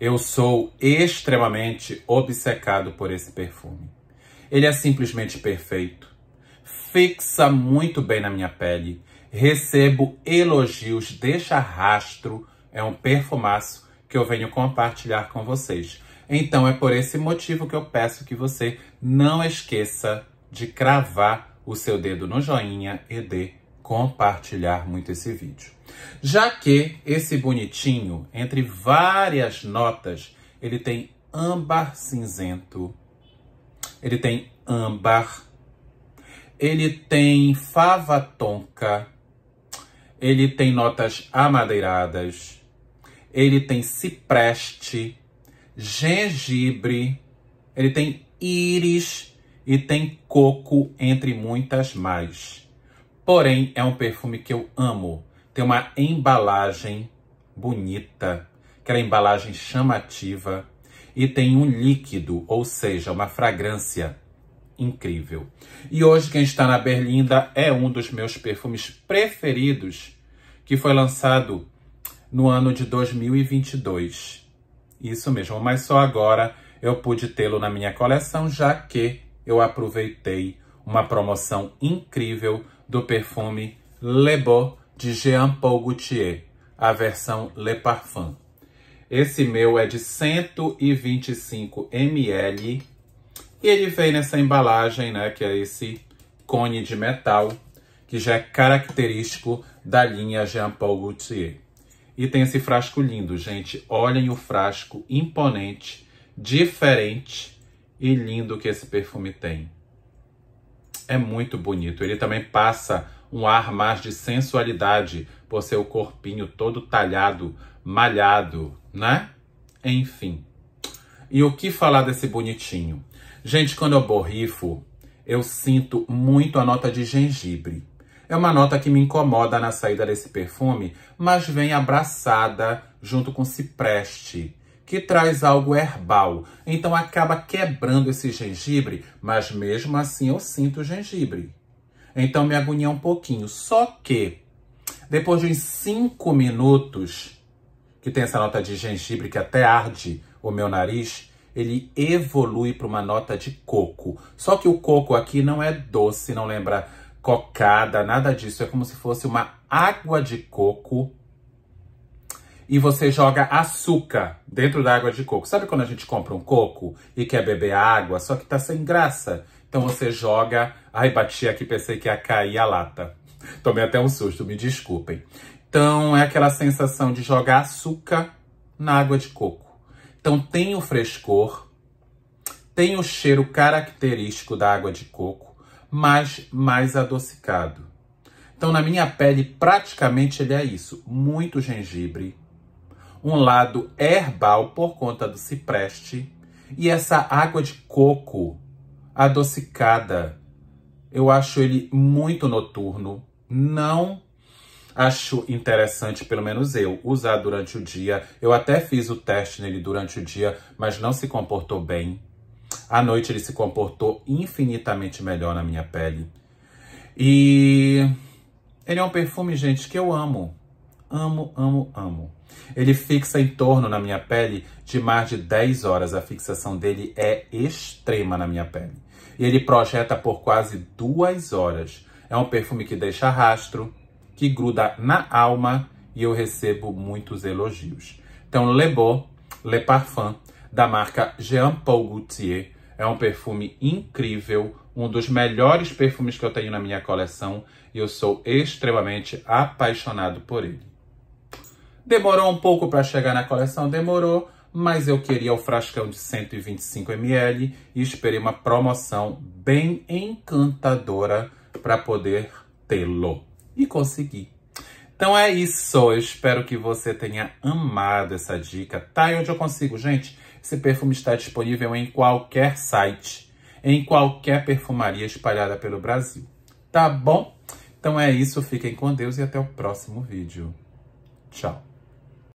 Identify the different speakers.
Speaker 1: Eu sou extremamente obcecado por esse perfume. Ele é simplesmente perfeito. Fixa muito bem na minha pele. Recebo elogios, deixa rastro. É um perfumaço que eu venho compartilhar com vocês. Então é por esse motivo que eu peço que você não esqueça de cravar o seu dedo no joinha e de compartilhar muito esse vídeo. Já que esse bonitinho, entre várias notas, ele tem âmbar cinzento, ele tem âmbar, ele tem fava tonka, ele tem notas amadeiradas, ele tem cipreste, gengibre, ele tem íris e tem coco, entre muitas mais. Porém, é um perfume que eu amo. Tem uma embalagem bonita, aquela embalagem chamativa e tem um líquido, ou seja, uma fragrância incrível. E hoje quem está na Berlinda é um dos meus perfumes preferidos, que foi lançado no ano de 2022. Isso mesmo, mas só agora eu pude tê-lo na minha coleção, já que eu aproveitei uma promoção incrível do perfume Le Beau de Jean Paul Gaultier, a versão Le Parfum. Esse meu é de 125 ml e ele vem nessa embalagem, né, que é esse cone de metal, que já é característico da linha Jean Paul Gaultier. E tem esse frasco lindo, gente. Olhem o frasco imponente, diferente e lindo que esse perfume tem é muito bonito. Ele também passa um ar mais de sensualidade por seu corpinho todo talhado, malhado, né? Enfim. E o que falar desse bonitinho? Gente, quando eu borrifo, eu sinto muito a nota de gengibre. É uma nota que me incomoda na saída desse perfume, mas vem abraçada junto com cipreste, que traz algo herbal. Então acaba quebrando esse gengibre, mas mesmo assim eu sinto o gengibre. Então me agonia um pouquinho. Só que depois de uns 5 minutos, que tem essa nota de gengibre que até arde o meu nariz, ele evolui para uma nota de coco. Só que o coco aqui não é doce, não lembra cocada, nada disso. É como se fosse uma água de coco e você joga açúcar dentro da água de coco. Sabe quando a gente compra um coco e quer beber água, só que tá sem graça? Então você joga. Ai, bati aqui, pensei que ia cair a lata. Tomei até um susto, me desculpem. Então é aquela sensação de jogar açúcar na água de coco. Então tem o frescor, tem o cheiro característico da água de coco, mas mais adocicado. Então, na minha pele, praticamente ele é isso: muito gengibre, um lado herbal por conta do cipreste e essa água de coco adocicada. Eu acho ele muito noturno, não acho interessante, pelo menos eu, usar durante o dia. Eu até fiz o teste nele durante o dia, mas não se comportou bem. À noite ele se comportou infinitamente melhor na minha pele. E ele é um perfume, gente, que eu amo amo, amo, amo. Ele fixa em torno na minha pele de mais de 10 horas. A fixação dele é extrema na minha pele. E ele projeta por quase duas horas. É um perfume que deixa rastro, que gruda na alma e eu recebo muitos elogios. Então, Le Beau, Le Parfum, da marca Jean Paul Gaultier, é um perfume incrível, um dos melhores perfumes que eu tenho na minha coleção e eu sou extremamente apaixonado por ele. Demorou um pouco para chegar na coleção, demorou, mas eu queria o frascão de 125ml e esperei uma promoção bem encantadora para poder tê-lo. E consegui. Então é isso, eu espero que você tenha amado essa dica. Tá, e onde eu consigo? Gente, esse perfume está disponível em qualquer site, em qualquer perfumaria espalhada pelo Brasil. Tá bom? Então é isso, fiquem com Deus e até o próximo vídeo. Tchau!